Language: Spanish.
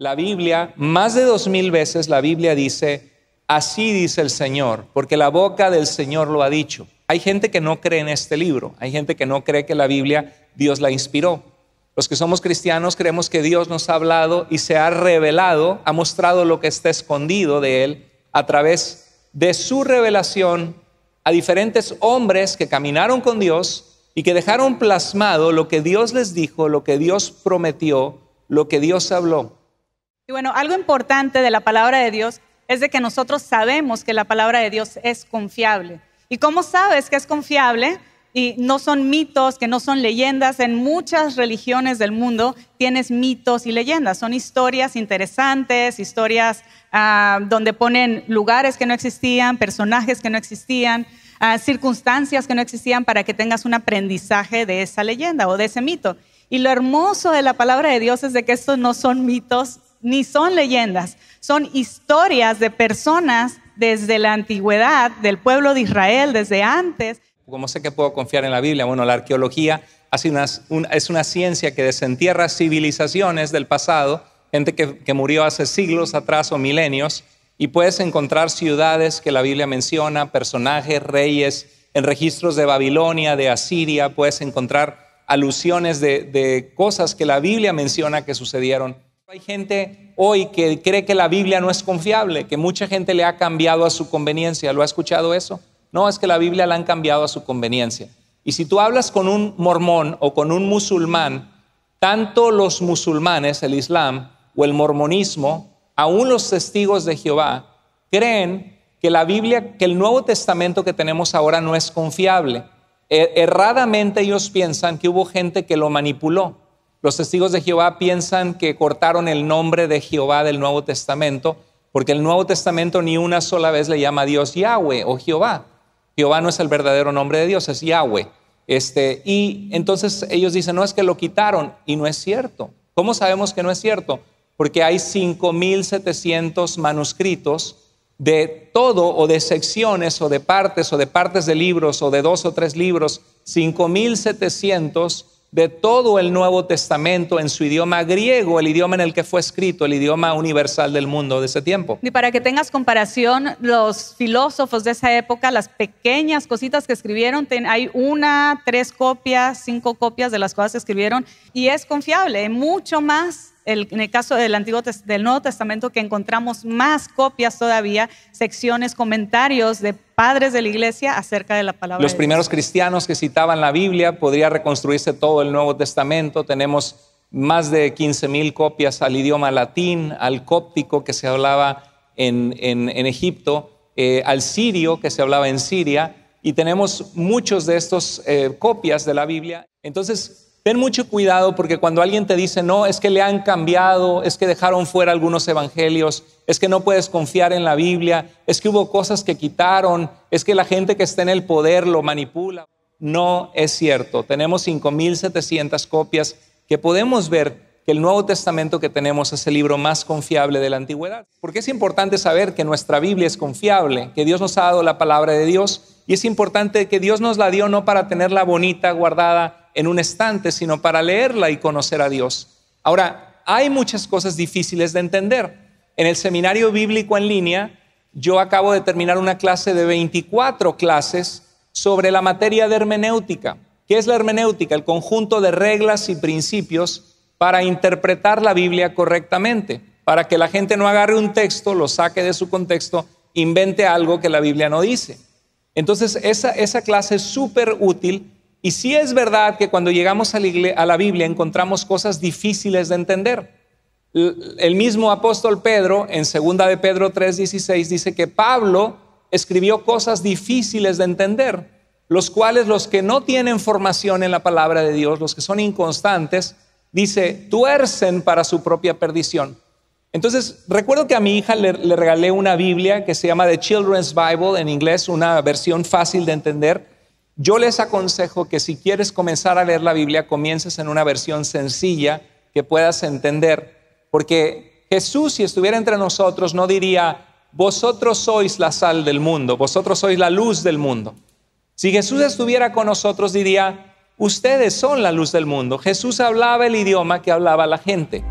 la Biblia, más de dos mil veces la Biblia dice, así dice el Señor, porque la boca del Señor lo ha dicho. Hay gente que no cree en este libro, hay gente que no cree que la Biblia Dios la inspiró. Los que somos cristianos creemos que Dios nos ha hablado y se ha revelado, ha mostrado lo que está escondido de Él a través de su revelación a diferentes hombres que caminaron con Dios y que dejaron plasmado lo que Dios les dijo, lo que Dios prometió, lo que Dios habló. Y bueno, algo importante de la palabra de Dios es de que nosotros sabemos que la palabra de Dios es confiable. ¿Y cómo sabes que es confiable? Y no son mitos, que no son leyendas. En muchas religiones del mundo tienes mitos y leyendas. Son historias interesantes, historias ah, donde ponen lugares que no existían, personajes que no existían, ah, circunstancias que no existían para que tengas un aprendizaje de esa leyenda o de ese mito. Y lo hermoso de la palabra de Dios es de que estos no son mitos, ni son leyendas, son historias de personas desde la antigüedad, del pueblo de Israel, desde antes. ¿Cómo sé que puedo confiar en la Biblia? Bueno, la arqueología es una ciencia que desentierra civilizaciones del pasado, gente que, murió hace siglos atrás o milenios, y puedes encontrar ciudades que la Biblia menciona, personajes, reyes, en registros de Babilonia, de Asiria, puedes encontrar alusiones de cosas que la Biblia menciona que sucedieron hay gente hoy que cree que la Biblia no es confiable, que mucha gente le ha cambiado a su conveniencia. ¿Lo ha escuchado eso? No, es que la Biblia la han cambiado a su conveniencia. Y si tú hablas con un mormón o con un musulmán, tanto los musulmanes, el Islam o el mormonismo, aún los testigos de Jehová, creen que la Biblia, que el Nuevo Testamento que tenemos ahora no es confiable. E-, erradamente ellos piensan que hubo gente que lo manipuló los testigos de Jehová piensan que cortaron el nombre de Jehová del Nuevo Testamento, porque el Nuevo Testamento ni una sola vez le llama Dios Yahweh o Jehová. Jehová no es el verdadero nombre de Dios, es Yahweh. Este, y entonces ellos dicen, no es que lo quitaron, y no es cierto. ¿Cómo sabemos que no es cierto? Porque hay 5.700 manuscritos de todo o de secciones o de partes o de partes de libros o de dos o tres libros, 5.700 de todo el Nuevo Testamento en su idioma griego, el idioma en el que fue escrito, el idioma universal del mundo de ese tiempo. Y para que tengas comparación, los filósofos de esa época, las pequeñas cositas que escribieron, hay una, tres copias, cinco copias de las cosas que escribieron, y es confiable, mucho más en el caso del, Antiguo, del Nuevo Testamento que encontramos más copias todavía, secciones, comentarios de padres de la iglesia acerca de la palabra. Los de primeros cristianos que citaban la Biblia, podría reconstruirse todo el Nuevo Testamento, tenemos más de 15.000 copias al idioma latín, al cóptico que se hablaba en, Egipto, eh, al sirio que se hablaba en Siria, y tenemos muchos de estas eh, copias de la Biblia. Entonces, Ten mucho cuidado porque cuando alguien te dice, no, es que le han cambiado, es que dejaron fuera algunos evangelios, es que no puedes confiar en la Biblia, es que hubo cosas que quitaron, es que la gente que está en el poder lo manipula. No es cierto. Tenemos 5.700 copias que podemos ver que el Nuevo Testamento que tenemos es el libro más confiable de la antigüedad. Porque es importante saber que nuestra Biblia es confiable, que Dios nos ha dado la palabra de Dios y es importante que Dios nos la dio no para tenerla bonita, guardada, en un estante, sino para leerla y conocer a Dios. Ahora, hay muchas cosas difíciles de entender. En el seminario bíblico en línea, yo acabo de terminar una clase de 24 clases sobre la materia de hermenéutica. ¿Qué es la hermenéutica? El conjunto de reglas y principios para interpretar la Biblia correctamente, para que la gente no agarre un texto, lo saque de su contexto, invente algo que la Biblia no dice. Entonces, esa, esa clase es súper útil y sí es verdad que cuando llegamos a la, Biblia encontramos cosas difíciles de entender. El mismo apóstol Pedro, en 2 de Pedro 3:16, dice que Pablo escribió cosas difíciles de entender, los cuales los que no tienen formación en la palabra de Dios, los que son inconstantes, dice, tuercen para su propia perdición. Entonces, recuerdo que a mi hija le regalé una Biblia que se llama The Children's Bible en inglés, una versión fácil de entender yo les aconsejo que si quieres comenzar a leer la Biblia, comiences en una versión sencilla que puedas entender, porque Jesús, si estuviera entre nosotros, no diría, vosotros sois la sal del mundo, vosotros sois la luz del mundo. Si Jesús estuviera con nosotros, diría, ustedes son la luz del mundo. Jesús hablaba el idioma que hablaba la gente.